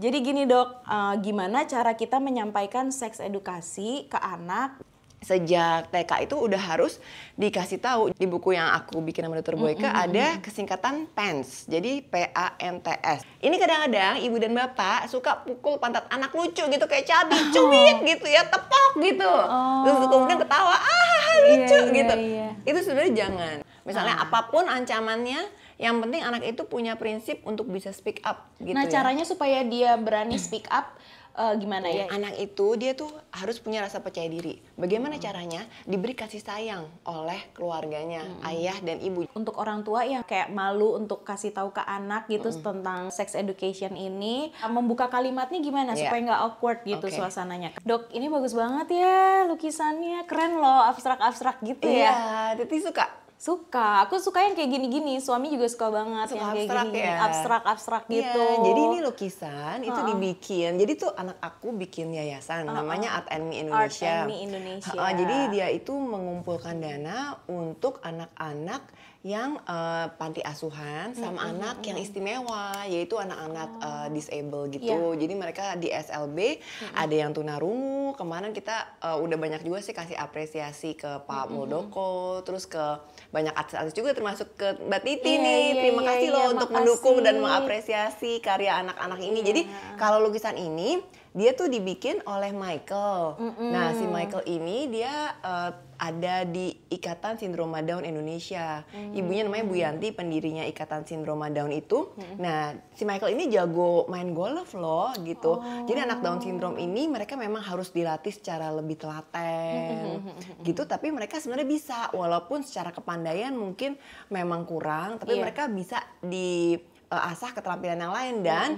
Jadi gini dok, uh, gimana cara kita menyampaikan seks edukasi ke anak sejak TK itu udah harus dikasih tahu di buku yang aku bikin sama Dr. Boyke mm -hmm. ada kesingkatan PANTS. Jadi P A N T S. Ini kadang-kadang ibu dan bapak suka pukul pantat anak lucu gitu kayak cabi, oh. cubit gitu ya, tepok gitu. Oh. Terus kemudian ketawa, ah lucu yeah, yeah, gitu. Yeah. Itu sebenarnya jangan. Misalnya ah. apapun ancamannya yang penting anak itu punya prinsip untuk bisa speak up gitu Nah, ya. caranya supaya dia berani speak up uh, gimana ya? Anak itu dia tuh harus punya rasa percaya diri. Bagaimana hmm. caranya? Diberi kasih sayang oleh keluarganya, hmm. ayah dan ibu. Untuk orang tua yang kayak malu untuk kasih tahu ke anak gitu hmm. tentang sex education ini, membuka kalimatnya gimana yeah. supaya nggak awkward gitu okay. suasananya. Dok, ini bagus banget ya lukisannya, keren loh, abstrak-abstrak gitu yeah, ya. Iya, Titi suka Suka, aku suka yang kayak gini-gini. Suami juga suka banget suka yang kayak abstrak gini, ya. abstrak-abstrak yeah. gitu. jadi ini lukisan, itu uh-uh. dibikin. Jadi tuh anak aku bikin yayasan, uh-uh. namanya Art and Me Indonesia. Art and Me Indonesia. Uh-uh, jadi dia itu mengumpulkan dana untuk anak-anak yang uh, panti asuhan sama mm-hmm. anak yang istimewa yaitu anak-anak oh. uh, eh, disable gitu. Yeah. Jadi mereka di SLB mm-hmm. ada yang tunarungu. Kemarin kita uh, udah banyak juga sih kasih apresiasi ke Pak mm-hmm. Muldoko, terus ke banyak artis-artis juga termasuk ke Mbak Titi yeah, nih. Yeah, Terima yeah, kasih yeah, loh yeah, untuk makasih. mendukung dan mengapresiasi karya anak-anak ini. Yeah. Jadi iya. kalau lukisan ini dia tuh dibikin oleh Michael. Mm -mm. Nah, si Michael ini dia uh, ada di Ikatan Sindroma Down Indonesia. Mm. Ibunya namanya Bu Yanti, pendirinya Ikatan Sindroma Down itu. Mm. Nah, si Michael ini jago main golf loh gitu. Oh. Jadi anak Down Syndrome ini mereka memang harus dilatih secara lebih telaten. Gitu, tapi mereka sebenarnya bisa walaupun secara kepandaian mungkin memang kurang, tapi yeah. mereka bisa di eh, asah keterampilan yang lain dan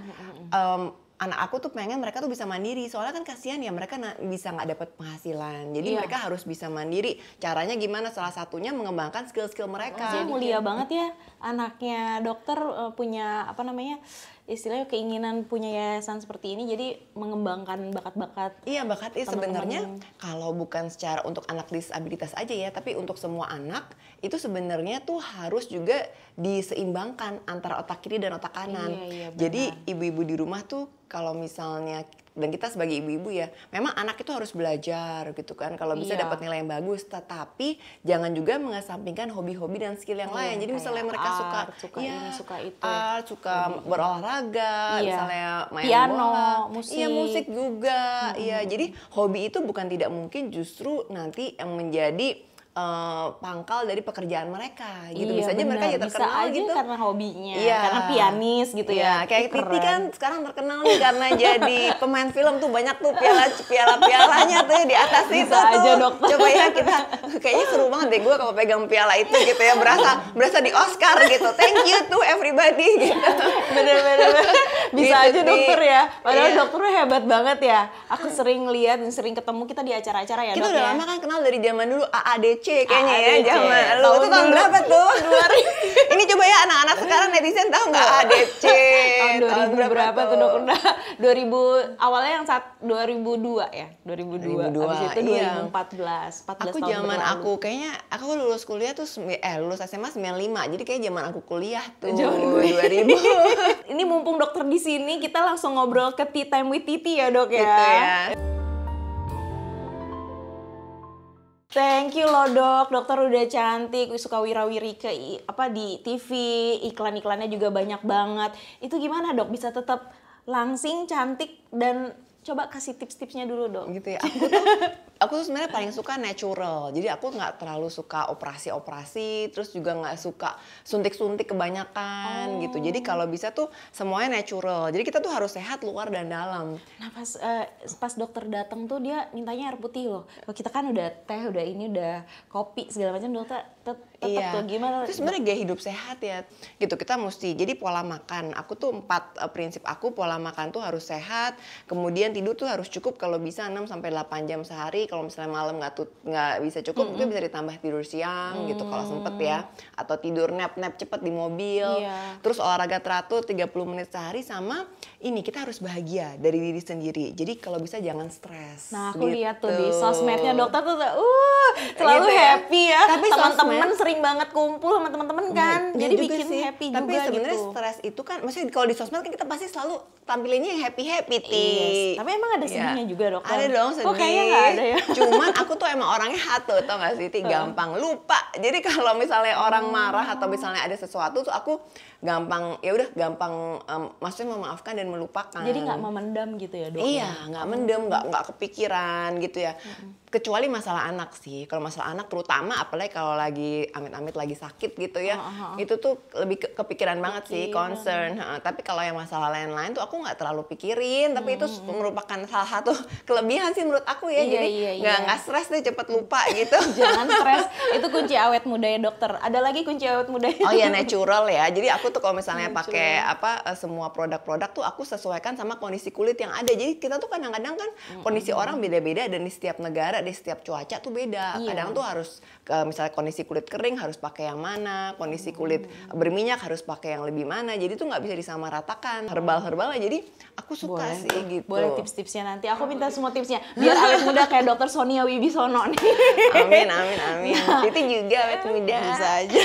um, anak aku tuh pengen mereka tuh bisa mandiri soalnya kan kasihan ya mereka bisa nggak dapat penghasilan jadi iya. mereka harus bisa mandiri caranya gimana salah satunya mengembangkan skill-skill mereka oh, mulia banget ya anaknya dokter uh, punya apa namanya istilahnya keinginan punya yayasan seperti ini jadi mengembangkan bakat-bakat iya bakat itu sebenarnya kalau bukan secara untuk anak disabilitas aja ya tapi untuk semua anak itu sebenarnya tuh harus juga diseimbangkan antara otak kiri dan otak kanan iya, iya, jadi ibu-ibu di rumah tuh kalau misalnya dan kita sebagai ibu-ibu ya memang anak itu harus belajar gitu kan kalau bisa iya. dapat nilai yang bagus tetapi jangan juga mengesampingkan hobi-hobi dan skill yang iya, lain jadi misalnya mereka suka suka ya, ini suka itu art suka hobi. berolahraga iya. misalnya main piano bola. Iya, musik iya musik juga iya hmm. jadi hobi itu bukan tidak mungkin justru nanti yang menjadi uh, pangkal dari pekerjaan mereka gitu iya, ya bisa mereka jadi terkenal bisa aja gitu karena hobinya iya. karena pianis gitu iya. ya kayak Keren. Titi kan sekarang terkenal nih karena jadi pemain film tuh banyak tuh piala piala pialanya tuh di atas bisa itu aja, tuh dokter. coba ya kita kayaknya seru banget deh gue kalau pegang piala itu gitu ya berasa berasa di Oscar gitu thank you to everybody gitu bener-bener bisa gitu, aja dokter ya padahal iya. dokter hebat banget ya aku sering lihat dan sering ketemu kita di acara-acara ya kita dok, udah ya. lama kan kenal dari zaman dulu AADC kece kayaknya ah, ya zaman lu itu tahun berapa tuh? ini coba ya anak-anak sekarang netizen tahu nggak iya. ADC tahun 2000 tahun berapa, tuh? tuh dokter 2000 awalnya yang saat 2002 ya 2002, 2002 itu 2014 iya. 14 aku zaman aku kayaknya aku lulus kuliah tuh eh lulus SMA 95 jadi kayak zaman aku kuliah tuh Jauh 2000 ini mumpung dokter di sini kita langsung ngobrol ke tea time with Titi ya dok ya gitu ya Thank you loh dok, dokter udah cantik, suka wirawiri ke apa di TV, iklan-iklannya juga banyak banget. Itu gimana dok bisa tetap langsing, cantik dan coba kasih tips-tipsnya dulu dong. Gitu ya. Aku tuh, aku tuh sebenarnya paling suka natural. Jadi aku nggak terlalu suka operasi-operasi, terus juga nggak suka suntik-suntik kebanyakan oh. gitu. Jadi kalau bisa tuh semuanya natural. Jadi kita tuh harus sehat luar dan dalam. Nah pas uh, pas dokter datang tuh dia mintanya air putih loh. kita kan udah teh, udah ini, udah kopi segala macam dokter iya. tuh gimana Terus sebenarnya gaya hidup sehat ya gitu kita mesti jadi pola makan aku tuh empat uh, prinsip aku pola makan tuh harus sehat kemudian tidur tuh harus cukup kalau bisa 6 sampai delapan jam sehari kalau misalnya malam nggak nggak bisa cukup mm mungkin bisa ditambah tidur siang gitu -hmm. gitu kalau sempet ya atau tidur nap nap cepet di mobil iya. terus olahraga teratur 30 menit sehari sama ini kita harus bahagia dari diri sendiri jadi kalau bisa jangan stres nah aku gitu. lihat tuh di gitu. sosmednya dokter tuh uh selalu gitu ya. happy ya tapi teman-teman sering banget kumpul sama teman-teman nah, kan nah, jadi bikin sih. happy tapi juga tapi sebenarnya gitu. stres itu kan maksudnya kalau di sosmed kan kita pasti selalu tampilannya yang happy happy ti yes. tapi emang ada iya. sedihnya yeah. juga dok ada dong sedih oh, kayaknya gak ada ya cuman aku tuh emang orangnya hatu tau gak sih ti gampang lupa jadi kalau misalnya orang oh. marah atau misalnya ada sesuatu tuh aku gampang ya udah gampang um, maksudnya memaafkan dan melupakan jadi nggak memendam gitu ya dok iya ya? nggak mendem nggak nggak kepikiran gitu ya hmm. kecuali masalah anak sih kalau masalah anak terutama apalagi kalau lagi amit-amit lagi sakit gitu ya uh -huh. itu tuh lebih ke kepikiran Pikir. banget sih concern ha, tapi kalau yang masalah lain-lain tuh aku nggak terlalu pikirin tapi hmm. itu merupakan salah satu kelebihan sih menurut aku ya iya, jadi iya, nggak iya, iya. nggak stres deh cepet lupa gitu jangan stres itu kunci awet muda ya dokter ada lagi kunci awet muda ya, oh ya natural ya jadi aku tuh kalau misalnya hmm, pakai apa eh, semua produk-produk tuh aku sesuaikan sama kondisi kulit yang ada. Jadi kita tuh kadang-kadang kan hmm. kondisi orang beda-beda dan di setiap negara, di setiap cuaca tuh beda. Iya. Kadang tuh harus misalnya kondisi kulit kering harus pakai yang mana, kondisi mm. kulit berminyak harus pakai yang lebih mana. Jadi tuh nggak bisa disamaratakan herbal-herbalnya. Jadi aku suka boleh, sih gitu. Boleh tips-tipsnya nanti. Aku minta semua tipsnya biar awet muda kayak dokter Sonia Wibisono nih. Amin amin amin. Ya. Titi juga awet muda. Bisa aja.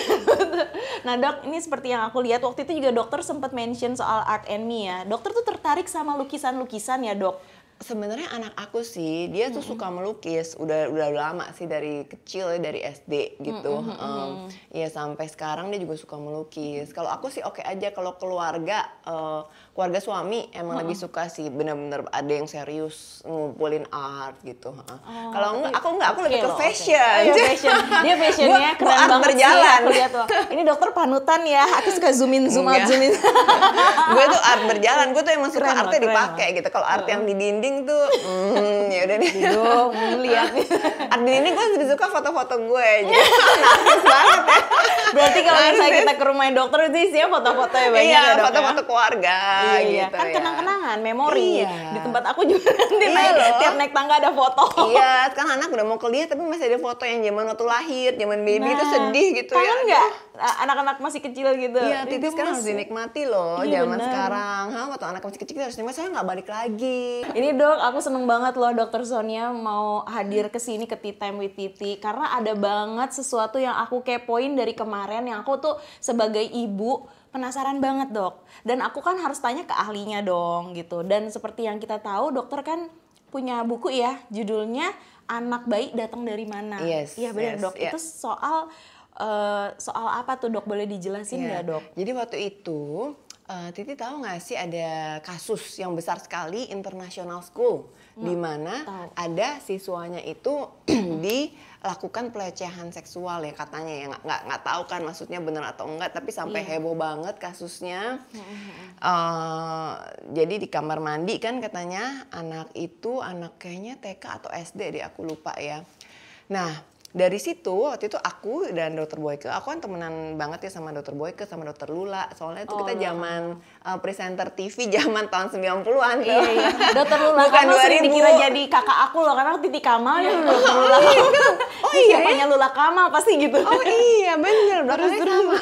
nah, Dok, ini seperti yang aku lihat lihat waktu itu juga dokter sempat mention soal art and me ya. Dokter tuh tertarik sama lukisan-lukisan ya dok? Sebenarnya anak aku sih dia tuh mm -hmm. suka melukis udah udah lama sih dari kecil ya, dari SD gitu. Mm -hmm. um, ya sampai sekarang dia juga suka melukis. Kalau aku sih oke okay aja kalau keluarga uh, keluarga suami emang uh lebih suka sih bener-bener ada yang serius ngumpulin art gitu. Oh, Kalau enggak aku enggak aku okay lebih ke fashion. Okay. Oh, iya, fashion. Dia fashionnya keren gua banget berjalan. sih. Aku lihat Ini dokter panutan ya. Aku suka zoomin in zoom out zoom gue tuh art berjalan. Gue tuh emang suka keren artnya dipakai gitu. Kalau art yang di dinding tuh mm, ya udah deh. Duh, lihat. art di dinding gue lebih suka foto-foto gue. aja. Ya. Berarti kalau misalnya kita ke rumah dokter itu isinya foto-foto ya banyak iya, ya dok ya? foto-foto ya? keluarga iya, gitu kan ya. kenang-kenangan memori iya. di tempat aku juga nanti iya naik loh. tiap naik tangga ada foto iya sekarang anak udah mau kuliah tapi masih ada foto yang zaman waktu lahir zaman baby nah, itu sedih gitu ya anak-anak masih kecil gitu iya tapi sekarang masih... harus dinikmati loh iya, zaman bener. sekarang ha waktu anak masih kecil harus nikmati saya nggak balik lagi ini dok aku seneng banget loh dokter Sonia mau hadir ke sini ke Tea Time with Titi karena ada banget sesuatu yang aku kepoin dari kemarin yang aku tuh sebagai ibu penasaran banget dok. Dan aku kan harus tanya ke ahlinya dong gitu. Dan seperti yang kita tahu dokter kan punya buku ya judulnya anak baik datang dari mana. Yes, iya benar dok. Yeah. Itu soal uh, soal apa tuh dok boleh dijelasin iya. nggak yeah. dok? Jadi waktu itu Uh, Titi tahu nggak sih ada kasus yang besar sekali international school hmm. di mana ada siswanya itu dilakukan pelecehan seksual ya katanya ya nggak nggak tahu kan maksudnya benar atau enggak tapi sampai yeah. heboh banget kasusnya uh, jadi di kamar mandi kan katanya anak itu anak kayaknya TK atau SD deh aku lupa ya nah dari situ waktu itu aku dan dokter Boyke aku kan temenan banget ya sama dokter Boyke sama dokter Lula soalnya itu oh, kita nah. zaman uh, presenter TV zaman tahun 90-an tuh. iya, iya. dokter Lula bukan kamu 2000 dikira jadi kakak aku loh karena titik Kamal ya Lula iya. oh, Lula iya, oh iya siapanya ya? Lula Kamal pasti gitu oh iya benar terus, terus. sama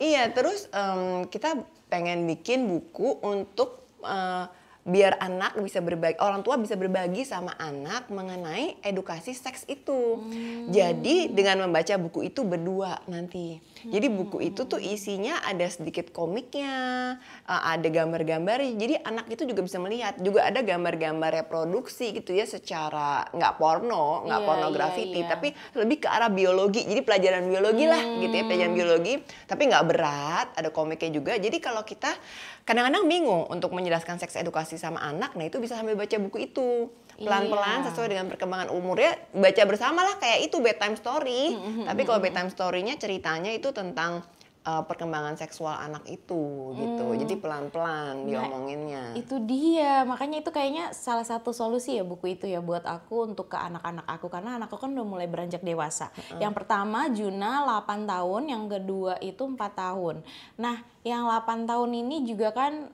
iya terus um, kita pengen bikin buku untuk uh, biar anak bisa berbagi orang tua bisa berbagi sama anak mengenai edukasi seks itu. Hmm. Jadi dengan membaca buku itu berdua nanti. Jadi hmm. buku itu tuh isinya ada sedikit komiknya, eh, ada gambar-gambar. Jadi anak itu juga bisa melihat. Juga ada gambar-gambar reproduksi gitu ya secara nggak porno, nggak yeah, pornografi, yeah, yeah. tapi lebih ke arah biologi. Jadi pelajaran biologi lah hmm. gitu ya, pelajaran biologi. Tapi nggak berat, ada komiknya juga. Jadi kalau kita kadang-kadang bingung untuk menjelaskan seks edukasi sama anak, nah itu bisa sambil baca buku itu pelan-pelan iya. sesuai dengan perkembangan umurnya baca bersama lah kayak itu bedtime story. Mm -hmm. Tapi hmm, kalau bedtime story-nya ceritanya itu itu tentang uh, perkembangan seksual anak itu gitu. Hmm. Jadi pelan-pelan nah, diomonginnya. Itu dia. Makanya itu kayaknya salah satu solusi ya buku itu ya buat aku untuk ke anak-anak aku karena anakku kan udah mulai beranjak dewasa. Uh Yang pertama Juna 8 tahun, yang kedua itu empat tahun. Nah, yang 8 tahun ini juga kan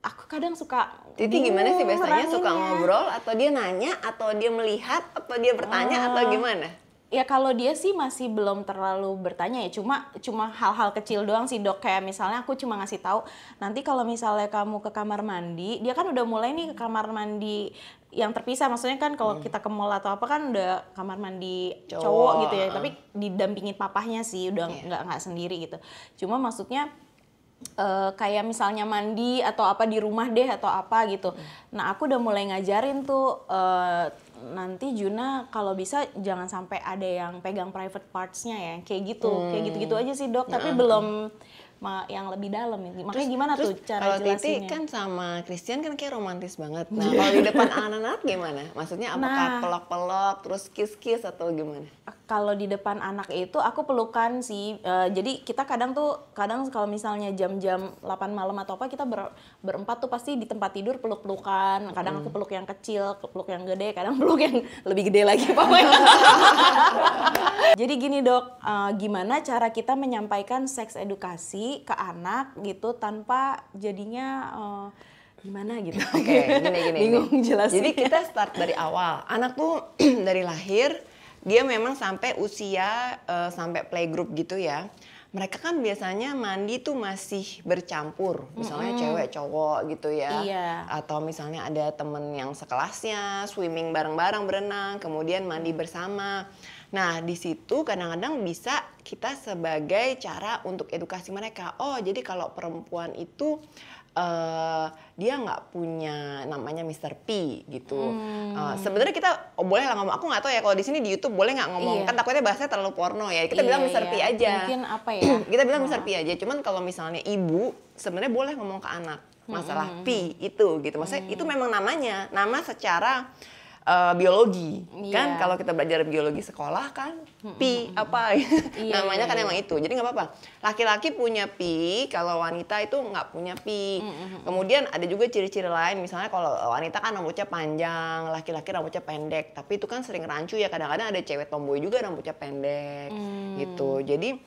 aku kadang suka Titi gimana sih biasanya suka ngobrol atau dia nanya atau dia melihat atau dia bertanya oh. atau ah. gimana? ya kalau dia sih masih belum terlalu bertanya ya cuma cuma hal-hal kecil doang sih dok kayak misalnya aku cuma ngasih tahu nanti kalau misalnya kamu ke kamar mandi dia kan udah mulai nih ke kamar mandi yang terpisah maksudnya kan kalau hmm. kita ke mall atau apa kan udah kamar mandi cowok, cowok gitu ya ah. tapi didampingin papahnya sih udah iya. nggak yeah. nggak sendiri gitu cuma maksudnya uh, kayak misalnya mandi atau apa di rumah deh atau apa gitu. Nah aku udah mulai ngajarin tuh uh, nanti Juna kalau bisa jangan sampai ada yang pegang private partsnya ya kayak gitu hmm. kayak gitu-gitu aja sih dok. Tapi hmm. belum yang lebih dalam. Ya. Makanya terus, gimana terus tuh cara kalau jelasinnya? Kalau kan sama Christian kan kayak romantis banget. Nah, iya. kalau di depan anak-anak gimana? Maksudnya apakah nah, pelok-pelok terus kiss-kiss atau gimana? Kalau di depan anak itu aku pelukan sih. Uh, jadi kita kadang tuh kadang kalau misalnya jam-jam 8 malam atau apa kita ber, berempat tuh pasti di tempat tidur peluk-pelukan. Kadang hmm. aku peluk yang kecil, peluk yang gede, kadang peluk yang lebih gede lagi pokoknya. jadi gini, Dok, uh, gimana cara kita menyampaikan seks edukasi ke anak gitu tanpa jadinya uh, gimana gitu. Oke, okay, gini gini. Bingung jelasin. Jadi kita start dari awal. Anak tuh dari lahir dia memang sampai usia uh, sampai playgroup gitu ya. Mereka kan biasanya mandi tuh masih bercampur, misalnya mm -hmm. cewek cowok gitu ya, iya. atau misalnya ada temen yang sekelasnya swimming bareng-bareng berenang, kemudian mandi bersama. Nah, di situ kadang-kadang bisa kita sebagai cara untuk edukasi mereka. Oh, jadi kalau perempuan itu uh, dia nggak punya namanya Mr. P gitu. Hmm. Uh, Sebenarnya kita oh, boleh lah ngomong. Aku nggak tahu ya kalau di sini di YouTube boleh nggak ngomong. Iya. Kan takutnya bahasanya terlalu porno ya. Kita iya, bilang Mr. Iya. P aja. Mungkin apa ya? kita bilang nah. Mr. P aja. Cuman kalau misalnya ibu sebenarnya boleh ngomong ke anak masalah hmm. hmm, hmm P hmm. itu gitu. Maksudnya hmm. itu memang namanya, nama secara uh, biologi yeah. kan kalau kita belajar biologi sekolah kan pi apa iya, iya, namanya kan iya, emang itu jadi nggak apa-apa laki-laki punya pi kalau wanita itu nggak punya pi kemudian ada juga ciri-ciri lain misalnya kalau wanita kan rambutnya panjang laki-laki rambutnya pendek tapi itu kan sering rancu ya kadang-kadang ada cewek tomboy juga rambutnya pendek mm. gitu jadi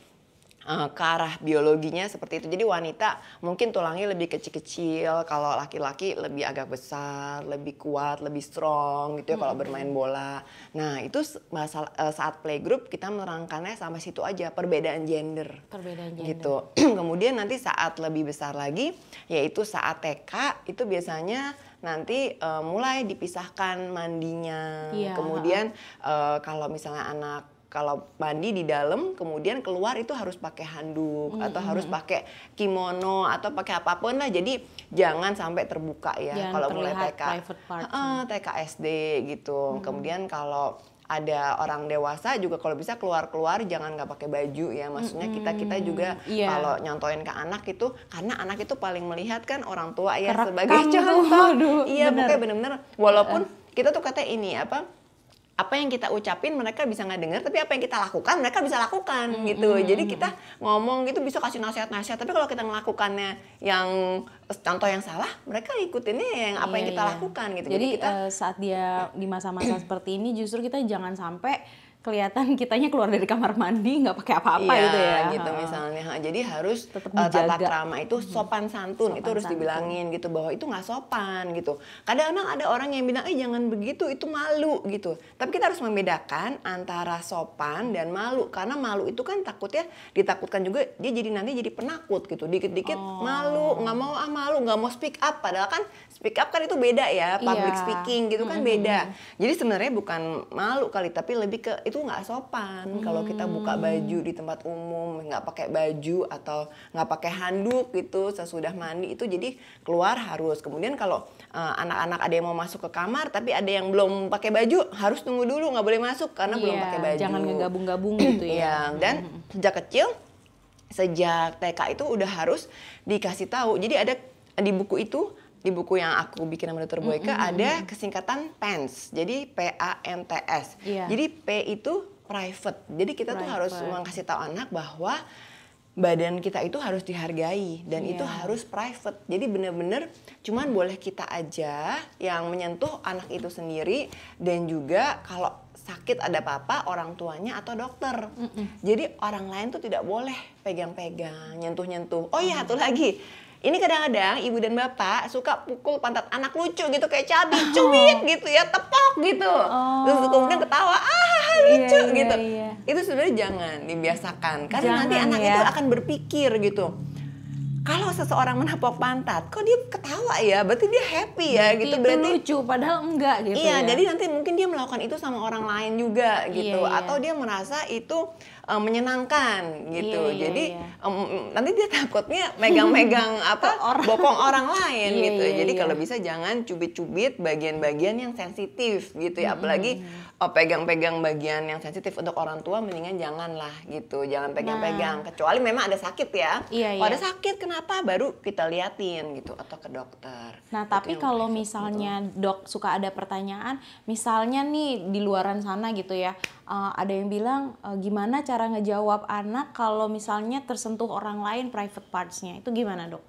uh, ke arah biologinya seperti itu. Jadi wanita mungkin tulangnya lebih kecil-kecil, kalau laki-laki lebih agak besar, lebih kuat, lebih strong gitu ya hmm. kalau bermain bola. Nah, itu masalah eh, saat playgroup kita menerangkannya sama situ aja perbedaan gender. Perbedaan gender. Gitu. Kemudian nanti saat lebih besar lagi yaitu saat TK itu biasanya nanti uh, mulai dipisahkan mandinya. Iya. Kemudian uh, kalau misalnya anak kalau mandi di dalam kemudian keluar itu harus pakai handuk hmm. atau harus pakai kimono atau pakai apapun lah jadi jangan sampai terbuka ya Yang kalau mulai TK TK SD gitu hmm. kemudian kalau ada orang dewasa juga kalau bisa keluar-keluar jangan nggak pakai baju ya maksudnya kita kita juga yeah. kalau nyontoin ke anak itu karena anak itu paling melihat kan orang tua ya Kerekam sebagai contoh iya bener. benar-benar. walaupun kita tuh kata ini apa apa yang kita ucapin mereka bisa nggak dengar tapi apa yang kita lakukan mereka bisa lakukan mm -hmm. gitu jadi kita ngomong gitu bisa kasih nasihat-nasihat tapi kalau kita melakukannya yang contoh yang salah mereka ikutinnya yang apa yeah, yang kita yeah. lakukan gitu jadi, jadi kita uh, saat dia di masa-masa seperti ini justru kita jangan sampai kelihatan kitanya keluar dari kamar mandi nggak pakai apa-apa ya, gitu ya gitu misalnya jadi harus Tetap uh, eh, tata krama itu sopan santun sopan itu harus santun. dibilangin gitu bahwa itu nggak sopan gitu kadang-kadang ada orang yang bilang eh jangan begitu itu malu gitu tapi kita harus membedakan antara sopan dan malu karena malu itu kan takut ya ditakutkan juga dia jadi nanti jadi penakut gitu dikit-dikit oh. malu nggak mau ah malu nggak mau speak up padahal kan speak up kan itu beda ya public yeah. speaking gitu kan mm -hmm. beda jadi sebenarnya bukan malu kali tapi lebih ke itu itu nggak sopan hmm. kalau kita buka hmm. baju di tempat umum nggak pakai baju atau nggak pakai handuk gitu sesudah mandi itu jadi keluar harus kemudian kalau anak eh, anak-anak ada yang mau masuk ke kamar tapi ada yang belum pakai baju harus tunggu dulu nggak boleh masuk karena yeah, belum pakai baju jangan ngegabung-gabung gitu ya yeah, dan hmm, hmm, sejak kecil sejak TK itu udah harus dikasih tahu jadi ada di buku itu di buku yang aku bikin sama Dr. Boyke mm -hmm. ada kesingkatan pants, Jadi P A N T S. Yeah. Jadi P itu private. Jadi kita private. tuh harus memang kasih tahu anak bahwa badan kita itu harus dihargai dan yeah. itu iya. harus private. Jadi bener-bener cuman boleh kita aja yang menyentuh anak itu sendiri dan juga kalau sakit ada apa-apa orang tuanya atau dokter. Mm -mm. Jadi orang lain tuh tidak boleh pegang-pegang, nyentuh-nyentuh. Oh iya, mm. satu lagi ini kadang-kadang ibu dan bapak suka pukul pantat anak lucu gitu kayak cabi, oh. gitu ya, tepok gitu. Oh. Terus kemudian ketawa, ah lucu yeah, iya, gitu. Yeah, yeah. Itu sebenarnya jangan dibiasakan karena jangan, nanti anak ya. itu akan berpikir gitu kalau seseorang menepok pantat, kok dia ketawa ya? Berarti dia happy ya berarti gitu. Berarti lucu padahal enggak gitu. Iya, ya. jadi nanti mungkin dia melakukan itu sama orang lain juga iya, gitu iya, iya, atau dia merasa itu uh, menyenangkan gitu. Iya, iya jadi um, nanti dia takutnya megang-megang apa orang. bopong orang lain gitu. Jadi kalau bisa jangan cubit-cubit bagian-bagian yang sensitif gitu ya, apalagi Oh pegang-pegang bagian yang sensitif untuk orang tua mendingan janganlah gitu jangan pegang-pegang nah. kecuali memang ada sakit ya iya, kalau iya. ada sakit kenapa baru kita liatin gitu atau ke dokter nah itu tapi kalau gitu. misalnya gitu. dok suka ada pertanyaan misalnya nih di luaran sana gitu ya uh, ada yang bilang uh, gimana cara ngejawab anak kalau misalnya tersentuh orang lain private partsnya itu gimana dok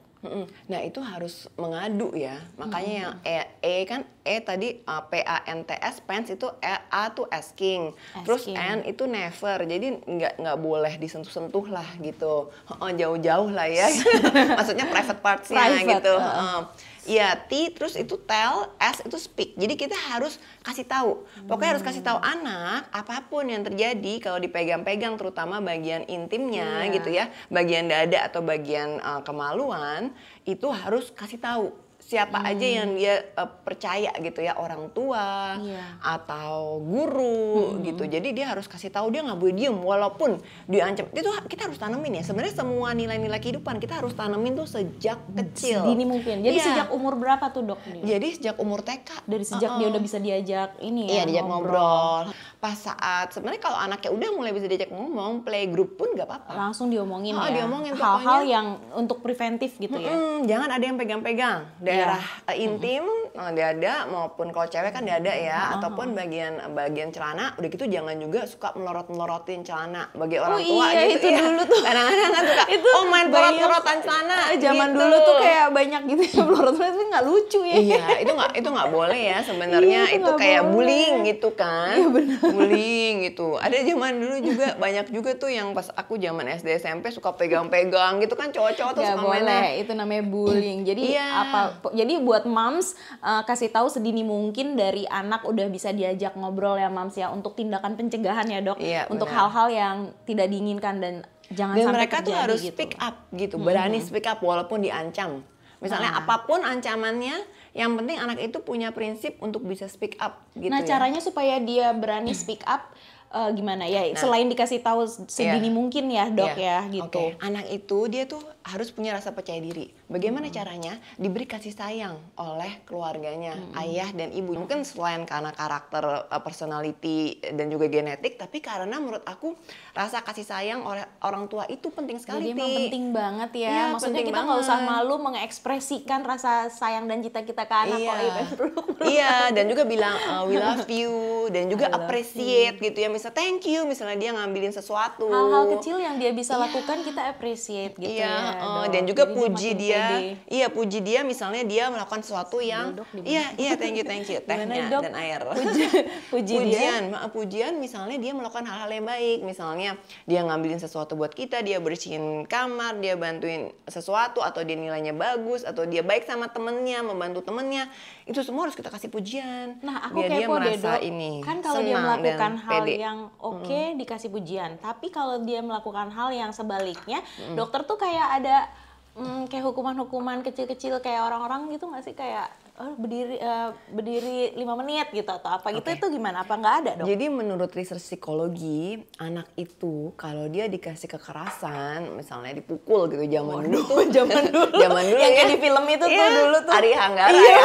Nah itu harus mengadu ya. Makanya hmm. yang E, e kan E tadi uh, P A N T S pants itu e, A tuh asking. asking. Terus N itu never. Jadi nggak nggak boleh disentuh-sentuh lah gitu. oh Jauh-jauh lah ya. Maksudnya private partsnya private, gitu. Uh. Iya, T terus itu tell, S itu speak. Jadi kita harus kasih tahu. Pokoknya harus kasih tahu hmm. anak apapun yang terjadi kalau dipegang-pegang terutama bagian intimnya yeah. gitu ya, bagian dada atau bagian uh, kemaluan itu harus kasih tahu siapa hmm. aja yang hmm. dia uh, percaya gitu ya orang tua yeah. atau guru hmm. gitu jadi dia harus kasih tahu dia nggak boleh diem walaupun diancam itu kita harus tanemin ya sebenarnya semua nilai-nilai kehidupan kita harus tanemin tuh sejak kecil dini mungkin jadi yeah. sejak umur berapa tuh dok nih? jadi sejak umur TK dari sejak uh -uh. dia udah bisa diajak ini ya iya, diajak ngobrol, ngobrol pas saat sebenarnya kalau anaknya udah mulai bisa diajak ngomong playgroup pun nggak apa-apa langsung diomongin oh, ya diomongin hal-hal yang untuk preventif gitu ya hmm, jangan ada yang pegang-pegang iya. daerah ya. intim mm-hmm. Eh, dada maupun kalau cewek kan dada ya hmm ataupun bagian eh, bagian celana udah gitu jangan juga suka melorot-melorotin celana bagi orang oh, tua iya, gitu itu ya dulu tuh kadang-kadang kan suka itu oh main melorot-melorotan celana zaman gitu. dulu tuh kayak banyak gitu ya melorot-melorot itu nggak lucu ya iya itu nggak itu nggak boleh ya sebenarnya iya, itu, itu kayak boleh. bullying gitu kan iya benar bullying gitu. Ada zaman dulu juga banyak juga tuh yang pas aku zaman SD SMP suka pegang-pegang gitu kan cowok-cowok tuh ya, suka boleh. Mainnya. Itu namanya bullying. Jadi iya. apa jadi buat moms uh, kasih tahu sedini mungkin dari anak udah bisa diajak ngobrol ya moms ya untuk tindakan pencegahan ya, Dok. Iya, untuk hal-hal yang tidak diinginkan dan jangan dan sampai mereka tuh harus gitu. speak up gitu, berani -hmm. speak up walaupun diancam. Misalnya nah. apapun ancamannya yang penting anak itu punya prinsip untuk bisa speak up gitu. Nah, ya. caranya supaya dia berani speak up uh, gimana ya nah, selain dikasih tahu sedini yeah. mungkin ya dok yeah. ya gitu okay. anak itu dia tuh harus punya rasa percaya diri bagaimana hmm. caranya diberi kasih sayang oleh keluarganya hmm. ayah dan ibu mungkin selain karena karakter eh, personality dan juga genetik tapi karena menurut aku rasa kasih sayang oleh orang tua itu penting sekali jadi emang penting banget ya, ya maksudnya kita nggak usah malu mengekspresikan rasa sayang dan cita kita ke anak iya. Ya, iya dan juga bilang uh, we love you dan juga appreciate gitu ya misalnya thank you misalnya dia ngambilin sesuatu hal-hal kecil yang dia bisa yeah. lakukan kita appreciate gitu yeah, ya uh, dan juga Jadi puji dia dia iya puji dia misalnya dia melakukan sesuatu yang iya iya thank you thank you tehnya dok? dan air puji, puji pujian dia? pujian misalnya dia melakukan hal-hal yang baik misalnya dia ngambilin sesuatu buat kita dia bersihin kamar dia bantuin sesuatu atau dia nilainya bagus atau dia baik sama temennya membantu temennya itu semua harus kita kasih pujian nah aku biar kepo dia merasa ini kan kalau dia melakukan hal pede. yang yang oke okay, mm. dikasih pujian tapi kalau dia melakukan hal yang sebaliknya mm. dokter tuh kayak ada mm, kayak hukuman-hukuman kecil-kecil kayak orang-orang gitu nggak sih kayak oh, berdiri uh, berdiri lima menit gitu atau apa gitu itu gimana apa nggak ada dong? Jadi menurut research psikologi anak itu kalau dia dikasih kekerasan misalnya dipukul gitu zaman Waduh, dulu zaman dulu zaman dulu yang ya. di film itu yeah. tuh iya, dulu tuh Ari Hanggara iya. ya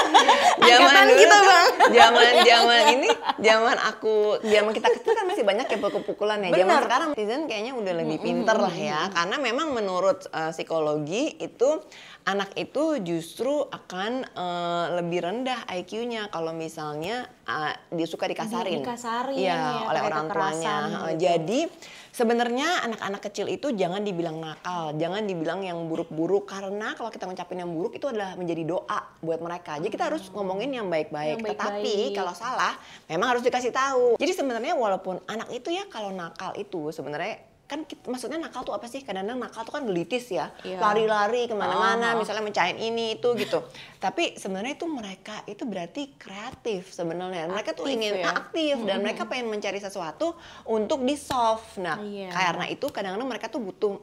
zaman dulu kita bang zaman zaman ini zaman aku zaman kita kecil kan masih banyak yang pukul-pukulan ya zaman sekarang netizen kayaknya udah lebih pinter mm -hmm. lah ya karena memang menurut uh, psikologi itu anak itu justru akan uh, lebih rendah IQ-nya kalau misalnya uh, dia suka dikasarin, dikasarin ya, ya oleh orang tuanya. Gitu. Jadi sebenarnya anak-anak kecil itu jangan dibilang nakal, jangan dibilang yang buruk-buruk karena kalau kita ngucapin yang buruk itu adalah menjadi doa buat mereka. Jadi kita harus ngomongin yang baik-baik. Tetapi kalau salah memang harus dikasih tahu. Jadi sebenarnya walaupun anak itu ya kalau nakal itu sebenarnya kan kita, maksudnya nakal tuh apa sih? Kadang-kadang nakal tuh kan gelitis ya, lari iya. lari-lari kemana-mana, oh. misalnya mencahin ini itu gitu. Tapi sebenarnya itu mereka itu berarti kreatif sebenarnya. Mereka aktif, tuh ingin ya? aktif dan mm -hmm. mereka pengen mencari sesuatu untuk di solve. Nah, yeah. karena itu kadang-kadang mereka tuh butuh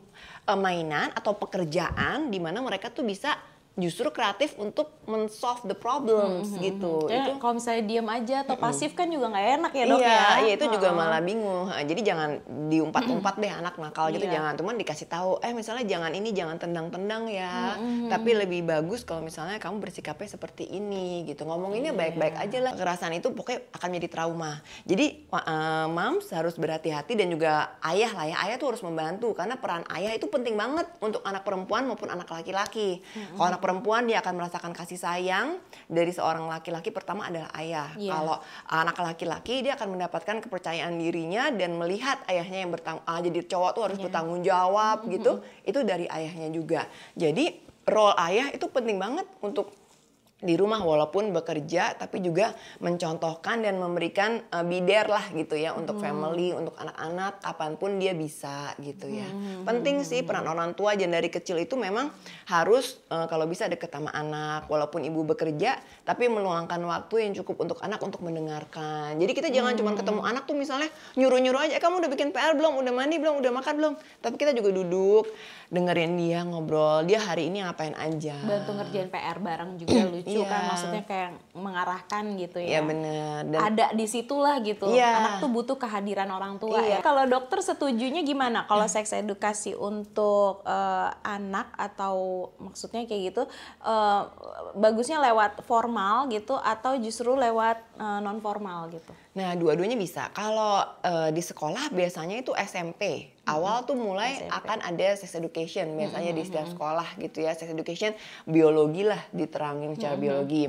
eh, mainan atau pekerjaan di mana mereka tuh bisa justru kreatif untuk men-solve the problems mm -hmm. gitu. Ya, itu kalau misalnya diam aja atau mm -hmm. pasif kan juga nggak enak ya dok iya, ya. Iya itu oh. juga malah bingung. Jadi jangan diumpat-umpat deh anak nakal gitu. Iya. Jangan cuman dikasih tahu. Eh misalnya jangan ini jangan tendang-tendang ya. Mm -hmm. Tapi lebih bagus kalau misalnya kamu bersikapnya seperti ini gitu. Ngomong ini iya. baik-baik yeah. aja lah. Kekerasan itu pokoknya akan menjadi trauma. Jadi uh, moms harus berhati-hati dan juga ayah lah ya. Ayah tuh harus membantu karena peran ayah itu penting banget untuk anak perempuan maupun anak laki-laki. Mm -hmm. Kalau anak perempuan dia akan merasakan kasih sayang dari seorang laki-laki pertama adalah ayah. Yeah. Kalau anak laki-laki dia akan mendapatkan kepercayaan dirinya dan melihat ayahnya yang bertanggung ah, jadi cowok tuh harus yeah. bertanggung jawab mm -hmm. gitu. Itu dari ayahnya juga. Jadi role ayah itu penting banget untuk di rumah walaupun bekerja tapi juga mencontohkan dan memberikan uh, bider lah gitu ya untuk hmm. family untuk anak-anak kapanpun dia bisa gitu ya hmm. hmm penting hmm, sih hmm. peran orang tua dan dari kecil itu memang harus uh, kalau bisa deket sama anak walaupun ibu bekerja tapi meluangkan waktu yang cukup untuk anak untuk mendengarkan jadi kita jangan hmm. cuma ketemu anak tuh misalnya nyuruh-nyuruh aja eh, kamu udah bikin PR belum udah mandi belum udah makan belum tapi kita juga duduk dengerin dia ngobrol dia hari ini ngapain aja bantu ngerjain PR bareng juga iya. lucu yeah. kan maksudnya kayak mengarahkan gitu ya yeah, bener Dan, ada di situlah gitu yeah. anak tuh butuh kehadiran orang tua yeah. ya iya. kalau dokter setujunya gimana kalau yeah. seks edukasi untuk uh, anak atau maksudnya kayak gitu uh, bagusnya lewat formal gitu atau justru lewat uh, eh, non formal gitu Nah, dua-duanya bisa. Kalau uh, di sekolah biasanya itu SMP. Mm-hmm. Awal tuh mulai SMP. akan ada sex education biasanya mm-hmm. di setiap mm-hmm. sekolah gitu ya. Sex education biologi lah diterangin secara biologi.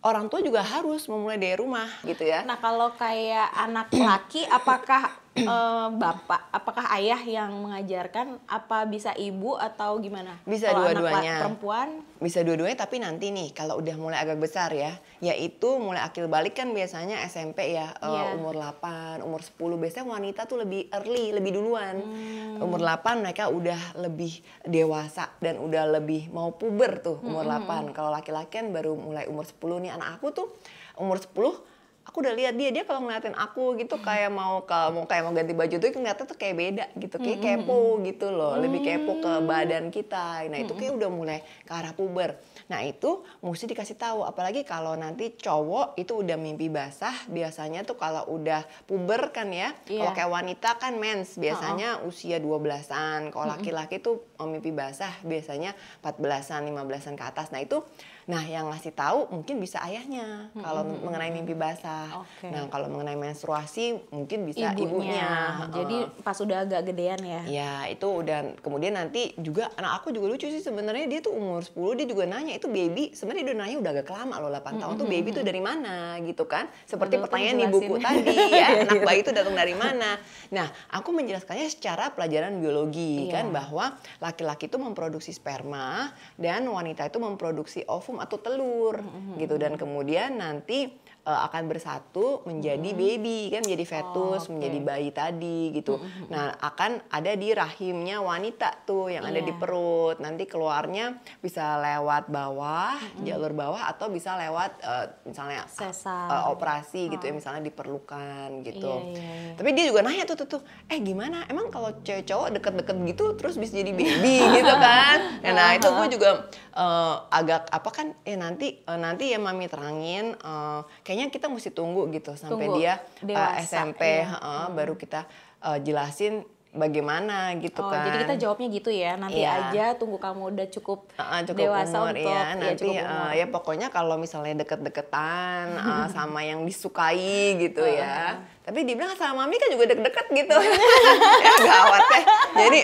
Orang tua juga harus memulai dari rumah gitu ya. Nah, kalau kayak anak laki apakah Eh, bapak, apakah ayah yang mengajarkan, apa bisa ibu atau gimana? Bisa dua-duanya. Perempuan? Bisa dua-duanya, tapi nanti nih kalau udah mulai agak besar ya, yaitu mulai akil balik kan biasanya SMP ya, yeah. uh, iya. umur 8, umur 10. Biasanya wanita tuh lebih early, lebih duluan. Hmm. Umur 8 mereka udah lebih dewasa dan udah lebih mau puber tuh umur hmm. 8. Kalau laki-laki kan baru mulai umur 10 nih anak aku tuh umur 10 aku udah lihat dia dia kalau ngeliatin aku gitu kayak mau kalau mau kayak mau ganti baju tuh ngeliatnya tuh kayak beda gitu kayak kepo gitu loh lebih kepo ke badan kita nah itu kayak udah mulai ke arah puber nah itu mesti dikasih tahu apalagi kalau nanti cowok itu udah mimpi basah biasanya tuh kalau udah puber kan ya yeah. kalau kayak wanita kan mens biasanya oh. usia 12 belasan kalau laki-laki tuh oh, mimpi basah biasanya 14 belasan lima belasan ke atas nah itu Nah, yang ngasih tahu mungkin bisa ayahnya hmm. kalau mengenai mimpi basah. Okay. Nah, kalau mengenai menstruasi mungkin bisa ibunya. ibunya. Jadi uh. pas udah agak gedean ya. Ya, itu udah kemudian nanti juga anak aku juga lucu sih sebenarnya dia tuh umur 10 dia juga nanya itu baby sebenarnya dia nanya udah agak lama loh 8 tahun hmm. tuh baby tuh dari mana gitu kan. Seperti pertanyaan di buku tadi ya, iya, iya. anak bayi itu datang dari mana. Nah, aku menjelaskannya secara pelajaran biologi kan, iya. kan bahwa laki-laki itu memproduksi sperma dan wanita itu memproduksi ovum parfum atau telur mm -hmm. gitu dan kemudian nanti uh, akan bersatu menjadi hmm. baby kan menjadi oh, fetus, oh, okay. menjadi bayi tadi gitu. Hmm, hmm, hmm. Nah, akan ada di rahimnya wanita tuh yang yeah. ada di iya. perut. Nanti keluarnya bisa lewat bawah, hmm. hmm. jalur bawah atau bisa lewat uh, misalnya ah, Sesar. Uh, operasi oh. gitu ya oh. misalnya diperlukan gitu. Yeah, yeah, iya. Tapi dia juga nanya tuh tuh tuh, "Eh gimana? Emang kalau cewek cowok deket-deket gitu terus bisa jadi baby gitu kan?" Nah, nah itu gue juga uh, agak apa kan eh nanti uh, nanti ya mami terangin uh, kayaknya kita mesti tunggu gitu sampai tunggu. dia uh, Dewasa, uh, SMP iya. uh, hmm. baru kita uh, jelasin bagaimana gitu oh, kan. Jadi kita jawabnya gitu ya, nanti yeah. aja tunggu kamu udah cukup, uh, cukup dewasa umur, untuk ya, nanti ya, umur. Uh, ya pokoknya kalau misalnya deket-deketan uh, sama yang disukai gitu ya. Tapi dibilang sama mami kan juga deket-deket gitu. ya gawat ya. Jadi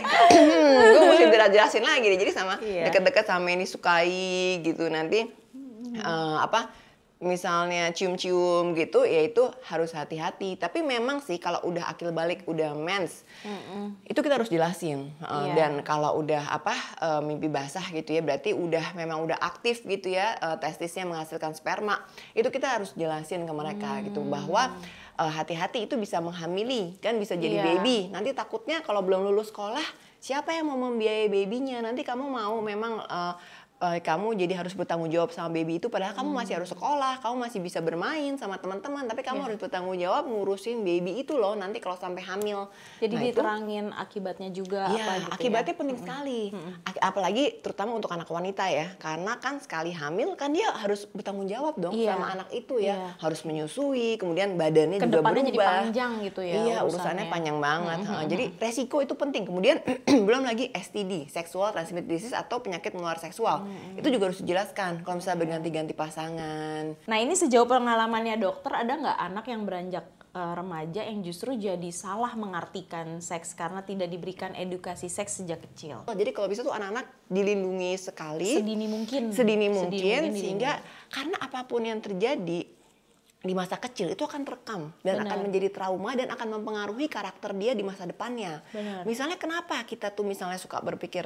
gue mesti jelasin lagi Jadi sama yeah. deket-deket sama yang disukai gitu nanti hmm. uh, apa misalnya cium-cium gitu ya itu harus hati-hati tapi memang sih kalau udah akil balik udah mens mm -mm. itu kita harus jelasin yeah. Iya. dan kalau udah apa eh, mimpi basah gitu ya berarti udah memang udah aktif gitu ya eh, testisnya menghasilkan sperma itu kita harus jelasin ke mereka mm -hmm. gitu bahwa eh, hati-hati itu bisa menghamili kan bisa jadi yeah. baby nanti takutnya kalau belum lulus sekolah siapa yang mau membiayai babynya nanti kamu mau memang uh, uh, kamu jadi harus bertanggung jawab sama baby itu padahal hmm. kamu masih harus sekolah kamu masih bisa bermain sama teman-teman tapi kamu yeah. harus bertanggung jawab ngurusin baby itu loh nanti kalau sampai hamil jadi nah, diterangin itu, akibatnya juga ya, apa gitu ya? akibatnya ya? penting hmm. sekali hmm. apalagi terutama untuk anak wanita ya karena kan sekali hamil kan dia harus bertanggung jawab dong yeah. sama anak itu ya yeah. harus menyusui kemudian badannya Kedepannya juga berubah jadi panjang gitu ya iya urusannya, panjang banget hmm. Hmm. jadi hmm. resiko itu penting kemudian belum lagi STD seksual transmitted disease atau penyakit menular seksual hmm. itu juga harus dijelaskan kalau misalnya berganti-ganti pasangan nah ini sejauh pengalamannya dokter ada nggak anak yang beranjak eh, remaja yang justru jadi salah mengartikan seks karena tidak diberikan edukasi seks sejak kecil oh, jadi kalau bisa tuh anak-anak dilindungi sekali sedini mungkin sedini mungkin, sedini mungkin sehingga dilindungi. karena apapun yang terjadi di masa kecil itu akan terekam dan Benar. akan menjadi trauma dan akan mempengaruhi karakter dia di masa depannya. Benar. Misalnya kenapa kita tuh misalnya suka berpikir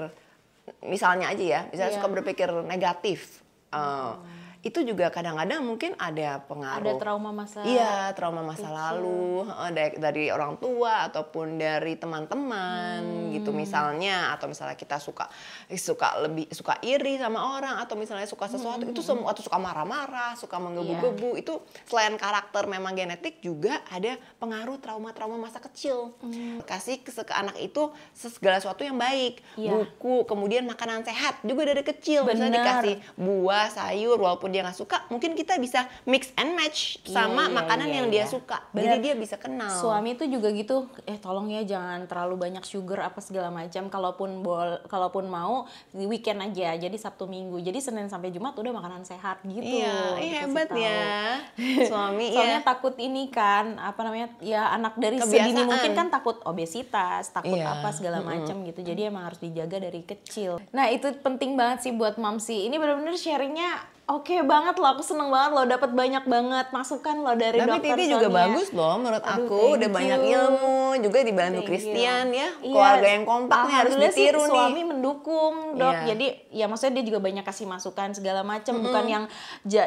misalnya aja ya, misalnya yeah. suka berpikir negatif. Uh, itu juga kadang-kadang mungkin ada pengaruh ada trauma masa iya trauma masa kecil. lalu eh, dari, dari orang tua ataupun dari teman-teman hmm. gitu misalnya atau misalnya kita suka eh, suka lebih suka iri sama orang atau misalnya suka hmm, sesuatu hmm. itu hmm. semua atau suka marah-marah suka menggebu-gebu yeah. itu selain karakter memang genetik juga ada pengaruh trauma-trauma masa kecil hmm. kasih ke, ke anak itu segala sesuatu yang baik yeah. buku kemudian makanan sehat juga dari kecil Bener. misalnya dikasih buah sayur walaupun ataupun dia nggak suka mungkin kita bisa mix and match iya, sama iya, makanan iya, yang iya. dia suka Bener. jadi dia bisa kenal suami itu juga gitu eh tolong ya jangan terlalu banyak sugar apa segala macam kalaupun bol kalaupun mau di weekend aja jadi sabtu minggu jadi senin sampai jumat udah makanan sehat gitu iya, iya hebat ya suami iya. soalnya iya. takut ini kan apa namanya ya anak dari sedini mungkin kan takut obesitas takut iya. apa segala macam mm -hmm. gitu jadi emang harus dijaga dari kecil nah itu penting banget sih buat mamsi ini benar-benar sharingnya oke okay banget loh, aku seneng banget loh, dapat banyak banget masukan loh dari Tapi dokter Titi juga Sonia. bagus loh menurut Aduh, aku, udah you. banyak ilmu, juga dibantu thank Christian ya, iya, keluarga yeah. yang kompak nih harus ditiru nih. suami mendukung dok, yeah. jadi ya maksudnya dia juga banyak kasih masukan segala macam, mm -hmm. bukan yang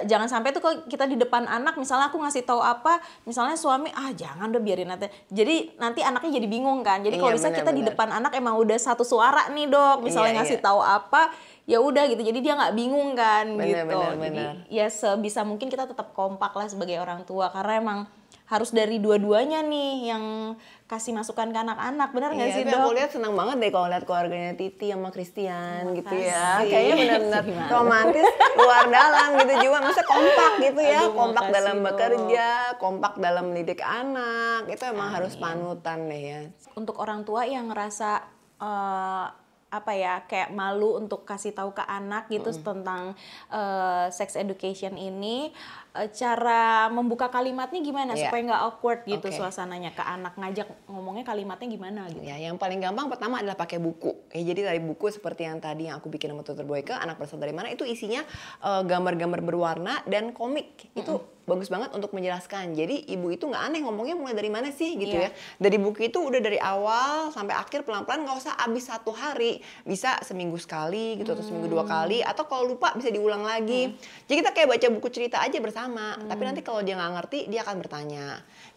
jangan sampai tuh kalau kita di depan anak, misalnya aku ngasih tahu apa, misalnya suami ah jangan udah biarin nanti, jadi nanti anaknya jadi bingung kan, jadi iya, kalau yeah, bisa kita bener. di depan anak emang udah satu suara nih dok, misalnya yeah, ngasih yeah. tahu apa ya udah gitu jadi dia nggak bingung kan bener, gitu bener, jadi bener. ya sebisa mungkin kita tetap kompak lah sebagai orang tua karena emang harus dari dua-duanya nih yang kasih masukan ke anak-anak benar nggak iya, sih dok? Aku lihat senang banget deh kalau lihat keluarganya Titi sama Christian Makasih. gitu ya kayaknya benar-benar romantis luar dalam gitu juga masa kompak gitu ya Aduh, kompak dalam dong. bekerja kompak dalam mendidik anak itu emang Amin. harus panutan deh ya untuk orang tua yang ngerasa uh, apa ya kayak malu untuk kasih tahu ke anak gitu mm. tentang uh, sex education ini uh, cara membuka kalimatnya gimana yeah. supaya nggak awkward gitu okay. suasananya ke anak ngajak ngomongnya kalimatnya gimana gitu ya yang paling gampang pertama adalah pakai buku ya jadi dari buku seperti yang tadi yang aku bikin sama tutor boyke anak berasal dari mana itu isinya eh, gambar-gambar uh, berwarna dan komik mm hmm. itu bagus banget untuk menjelaskan. Jadi ibu itu nggak aneh ngomongnya mulai dari mana sih gitu yeah. ya. Dari buku itu udah dari awal sampai akhir pelan-pelan nggak usah habis satu hari, bisa seminggu sekali gitu hmm. atau seminggu dua hmm. kali atau kalau lupa bisa diulang lagi. Hmm. Jadi kita kayak baca buku cerita aja bersama. Hmm. Tapi nanti hmm. kalau dia nggak ngerti dia akan bertanya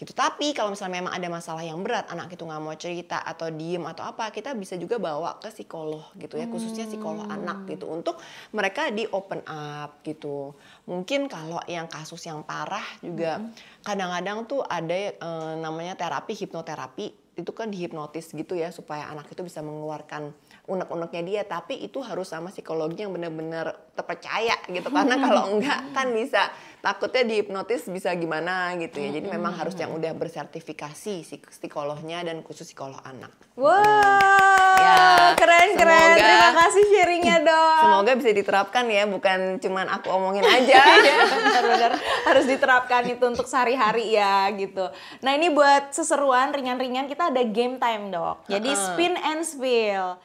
gitu. Tapi kalau misalnya memang ada masalah yang berat, anak itu nggak mau cerita atau diem atau apa, kita bisa juga bawa ke psikolog gitu ya, khususnya psikolog anak hmm. gitu untuk mereka di open up gitu mungkin kalau yang kasus yang parah juga kadang-kadang hmm. tuh ada e, namanya terapi hipnoterapi itu kan dihipnotis gitu ya supaya anak itu bisa mengeluarkan unek-uneknya dia tapi itu harus sama psikologi yang benar-benar terpercaya gitu karena hmm. kalau enggak kan bisa takutnya dihipnotis bisa gimana gitu ya jadi memang harus yang hmm. udah bersertifikasi psikolognya dan khusus psikolog anak wow ya, keren semoga, keren terima kasih sharingnya dong semoga bisa diterapkan ya bukan cuman aku omongin aja ya, benar-benar harus diterapkan itu untuk sehari-hari ya gitu nah ini buat seseruan ringan-ringan kita ada game time dok jadi spin and spill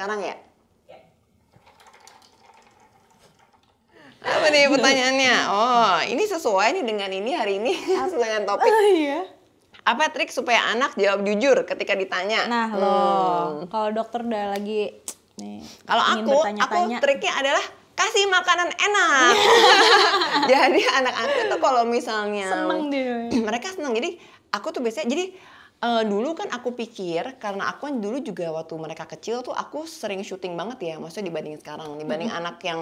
sekarang ya? ya? Apa nih pertanyaannya? Oh, ini sesuai nih dengan ini hari ini sesuai dengan topik. Oh, iya. Apa trik supaya anak jawab jujur ketika ditanya? Nah, hmm. loh. Kalau dokter udah lagi nih. Kalau aku, aku triknya adalah kasih makanan enak. jadi anak-anak tuh kalau misalnya seneng dia. mereka seneng. Jadi aku tuh biasanya jadi uh, dulu kan aku pikir karena aku kan dulu juga waktu mereka kecil tuh aku sering syuting banget ya maksudnya dibanding sekarang dibanding mm -hmm. anak yang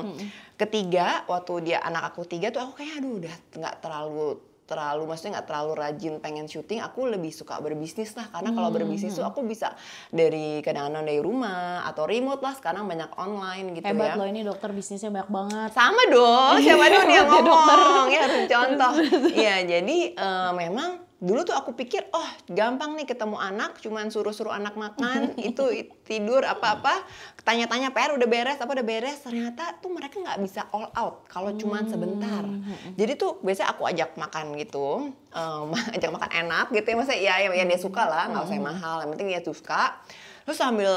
ketiga waktu dia anak aku tiga tuh aku kayak aduh udah nggak terlalu terlalu maksudnya nggak terlalu rajin pengen syuting aku lebih suka berbisnis lah karena kalau berbisnis tuh aku bisa dari kadang-kadang dari rumah atau remote lah sekarang banyak online gitu hebat ya hebat loh ini dokter bisnisnya banyak banget sama dong siapa dong yang ngomong ya contoh Ya jadi uh, memang dulu tuh aku pikir oh gampang nih ketemu anak cuman suruh-suruh anak makan itu tidur apa-apa tanya-tanya PR udah beres apa udah beres ternyata tuh mereka nggak bisa all out kalau cuman hmm, sebentar hmm. jadi tuh biasa aku ajak makan gitu um, ajak makan enak gitu ya masa ya ya dia suka lah nggak usah hmm. mahal yang penting dia suka Terus sambil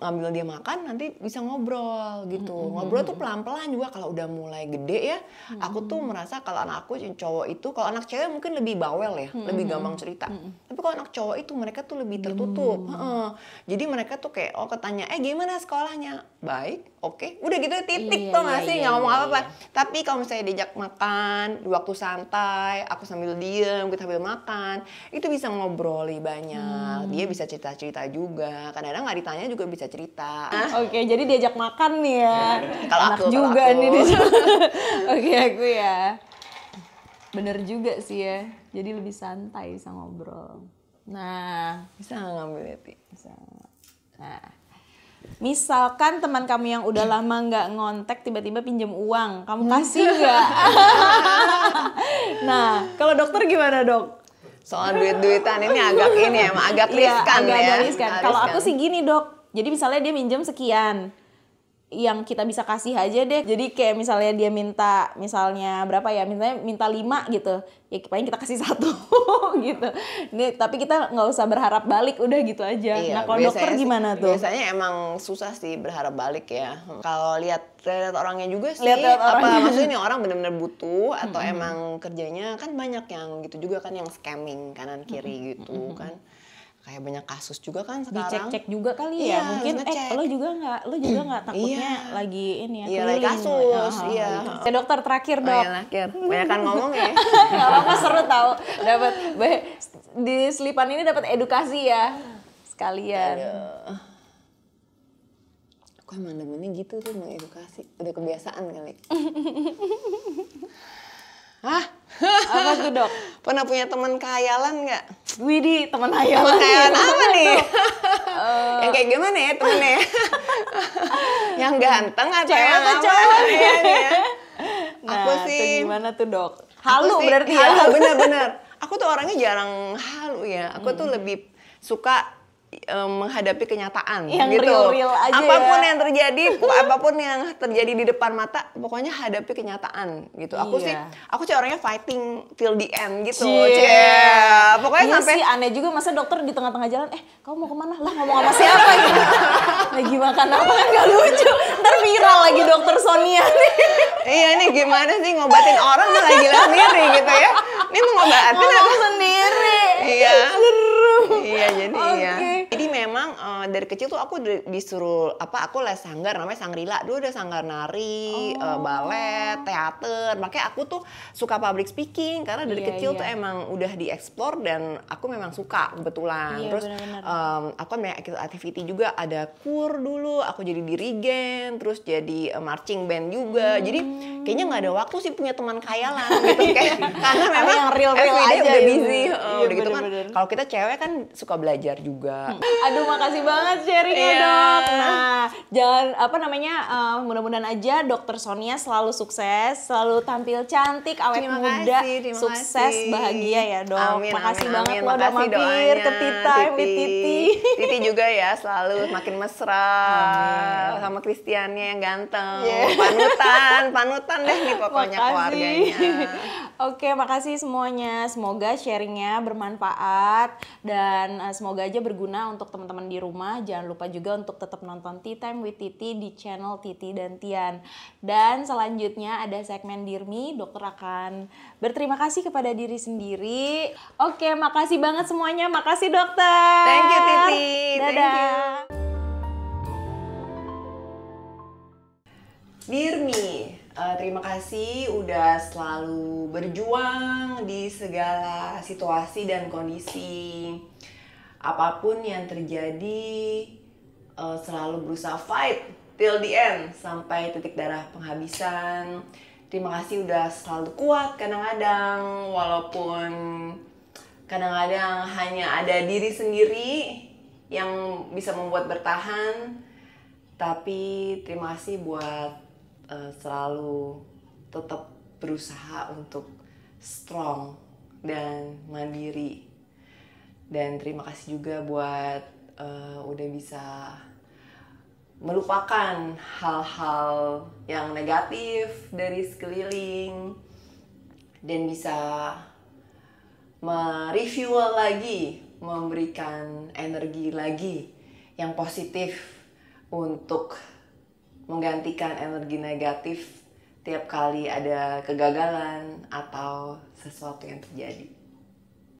ngambil dia makan nanti bisa ngobrol gitu. -hmm. Ngobrol tuh pelan-pelan juga kalau udah mulai gede ya. -hmm. Aku tuh merasa kalau anak aku cowok itu kalau anak cewek mungkin lebih bawel ya, -hmm. lebih gampang cerita. -hmm. Tapi kalau anak cowok itu mereka tuh lebih tertutup. Mm -hmm. jadi mereka tuh kayak oh ketanya, "Eh, gimana sekolahnya?" Baik, oke. Okay. Udah gitu iya, titik iya, tuh masih iya, iya, nggak ngomong iya, apa-apa. Iya, Tapi kalau misalnya diajak makan di waktu santai, aku sambil diem, kita sambil makan, itu bisa ngobrol lebih banyak. Hmm. Dia bisa cerita-cerita juga. karena kadang nggak ditanya juga bisa cerita ah. oke okay, jadi diajak makan nih ya iya. kalau aku juga kalau aku. nih oke okay, aku ya bener juga sih ya jadi lebih santai bisa ngobrol nah bisa ngambil ya, bisa nah Misalkan teman kamu yang udah lama nggak ngontek tiba-tiba pinjam uang, kamu kasih nggak? nah, kalau dokter gimana dok? soal duit-duitan ini agak ini ya, agak iya, riskan ya. Kalau aku sih gini dok, jadi misalnya dia minjem sekian, yang kita bisa kasih aja deh. Jadi kayak misalnya dia minta misalnya berapa ya? Misalnya minta lima gitu. Ya paling kita kasih satu gitu. Nih, tapi kita nggak usah berharap balik udah gitu aja. Iya, nah, kalau dokter gimana tuh? Biasanya emang susah sih berharap balik ya. Kalau lihat lihat orangnya juga sih lihat -lihat orangnya. apa maksudnya nih orang benar-benar butuh atau -hmm. emang kerjanya kan banyak yang gitu juga kan yang scamming kanan kiri -hmm. gitu -hmm. kan kayak banyak kasus juga kan sekarang dicek-cek juga kali ya, ya mungkin eh lo juga nggak lo juga nggak takutnya iya. lagi ini ya iya, lagi kasus oh, iya gitu. ya dokter terakhir oh, dok oh, iya, terakhir banyak kan ngomong ya nggak apa-apa seru tau dapat di selipan ini dapat edukasi ya sekalian Aduh. emang demennya gitu tuh mengedukasi udah kebiasaan kali ah apa tuh dok pernah punya teman khayalan nggak Widi teman hayalan. Teman apa nih? uh, yang kayak gimana ya temennya? Eh. yang ganteng atau cewek yang apa? Cewek. Ya, ya. Nah, aku sih tuh gimana tuh dok? Halu berarti halu, ya? Iya, halu bener-bener. Aku tuh orangnya jarang halu ya. Aku hmm. tuh lebih suka Eh, menghadapi kenyataan yang gitu. Real -real aja ya. apapun ya. yang terjadi, apapun yang terjadi di depan mata, pokoknya hadapi kenyataan gitu. Aku iya. sih, aku sih orangnya fighting till the end gitu. Cie. Yeah. Pokoknya iya sampai sih aneh juga masa dokter di tengah-tengah jalan, eh kamu mau kemana? Lah ngomong sama siapa ini gitu? Lagi makan apa kan gak lucu. Ntar viral lagi dokter Sonia nih. iya nih gimana sih ngobatin orang malah gila sendiri gitu ya. Ini mau ngobatin aku sendiri. Iya. iya jadi okay. iya. Jadi memang uh, dari kecil tuh aku disuruh apa aku les sanggar namanya Sangrila. Dulu ada sanggar nari, eh, oh. uh, balet, teater. Makanya aku tuh suka public speaking karena dari yeah, kecil yeah. tuh iya. emang udah dieksplor dan aku memang suka kebetulan. Yeah, terus bener -bener. Um, aku kan banyak activity juga ada kur dulu, aku jadi dirigen, terus jadi eh, marching band juga. Hmm. Jadi kayaknya nggak ada waktu sih punya teman kaya lah gitu kayak karena memang real-real aja udah gitu. busy. Gitu. Uh, iya, udah bener gitu kan. Kalau kita cewek kan suka belajar juga. Hmm Aduh makasih banget sharingnya yeah. dok. Nah jangan apa namanya uh, mudah-mudahan aja dokter Sonia selalu sukses, selalu tampil cantik, awet terima muda, kasih, sukses, kasih. bahagia ya dok. Amin, makasih amin, banget loh, udah mampir ke Tita, Titi. Titi. Titi juga ya selalu makin mesra amin. sama Kristiannya yang ganteng. Yeah. Panutan, panutan deh nih pokoknya makasih. keluarganya. Oke, makasih semuanya. Semoga sharingnya bermanfaat dan uh, semoga aja berguna untuk teman-teman di rumah jangan lupa juga untuk tetap nonton Tea Time with Titi di channel Titi dan Tian. Dan selanjutnya ada segmen Dirmi, dokter akan berterima kasih kepada diri sendiri. Oke, makasih banget semuanya. Makasih dokter. Thank you Titi. Dadah. Thank you. Dirmi, uh, terima kasih udah selalu berjuang di segala situasi dan kondisi apapun yang terjadi uh, selalu berusaha fight till the end sampai titik darah penghabisan. Terima kasih udah selalu kuat kadang-kadang walaupun kadang-kadang hanya ada diri sendiri yang bisa membuat bertahan. Tapi terima kasih buat uh, selalu tetap berusaha untuk strong dan mandiri dan terima kasih juga buat uh, udah bisa melupakan hal-hal yang negatif dari sekeliling dan bisa mereview lagi, memberikan energi lagi yang positif untuk menggantikan energi negatif tiap kali ada kegagalan atau sesuatu yang terjadi.